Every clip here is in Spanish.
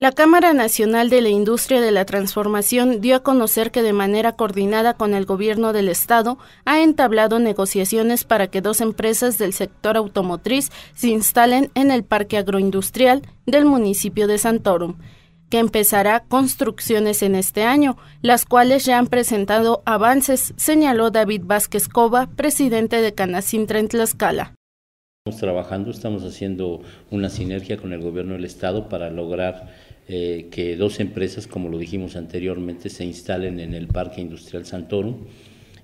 La Cámara Nacional de la Industria de la Transformación dio a conocer que de manera coordinada con el Gobierno del Estado ha entablado negociaciones para que dos empresas del sector automotriz se instalen en el Parque Agroindustrial del municipio de Santorum, que empezará construcciones en este año, las cuales ya han presentado avances, señaló David Vázquez Cova, presidente de Canacintra en Tlaxcala. Estamos trabajando, estamos haciendo una sinergia con el gobierno del Estado para lograr eh, que dos empresas, como lo dijimos anteriormente, se instalen en el Parque Industrial Santorum.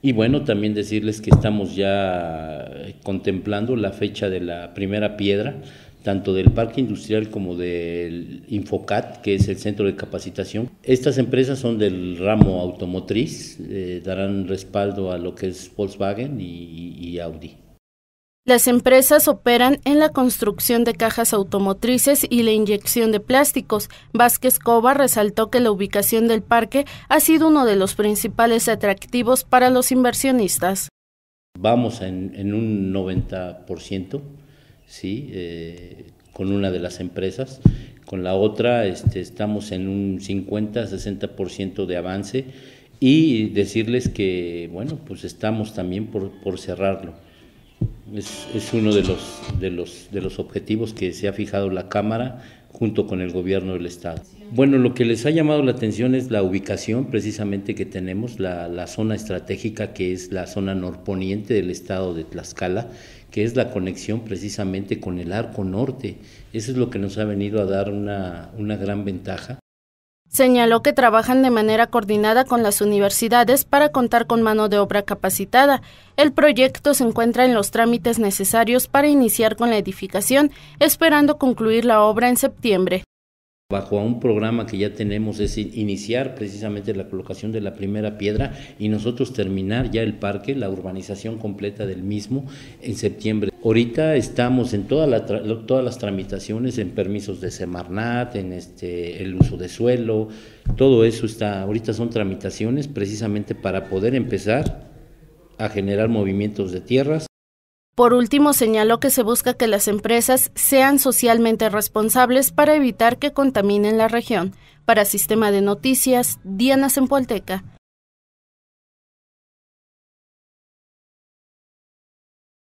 Y bueno, también decirles que estamos ya contemplando la fecha de la primera piedra, tanto del Parque Industrial como del Infocat, que es el centro de capacitación. Estas empresas son del ramo automotriz, eh, darán respaldo a lo que es Volkswagen y Audi. Las empresas operan en la construcción de cajas automotrices y la inyección de plásticos. Vázquez Cova resaltó que la ubicación del parque ha sido uno de los principales atractivos para los inversionistas. Vamos en, un 90%, ¿sí? Eh, con una de las empresas. Con la otra este, estamos en un 50-60% de avance y decirles que, bueno, pues estamos también por cerrarlo es, uno de los, de, los, de los objetivos que se ha fijado la Cámara junto con el gobierno del Estado. Bueno, lo que les ha llamado la atención es la ubicación precisamente que tenemos, la, la zona estratégica que es la zona norponiente del Estado de Tlaxcala, que es la conexión precisamente con el arco norte. Eso es lo que nos ha venido a dar una gran ventaja. Señaló que trabajan de manera coordinada con las universidades para contar con mano de obra capacitada. El proyecto se encuentra en los trámites necesarios para iniciar con la edificación, esperando concluir la obra en septiembre bajo a un programa que ya tenemos, es iniciar precisamente la colocación de la primera piedra y nosotros terminar ya el parque, la urbanización completa del mismo en septiembre. Ahorita estamos en todas las tramitaciones, en permisos de Semarnat, en este, el uso de suelo, todo eso está, ahorita son tramitaciones precisamente para poder empezar a generar movimientos de tierras. Por último, señaló que se busca que las empresas sean socialmente responsables para evitar que contaminen la región. Para Sistema de Noticias, Diana Zempolteca.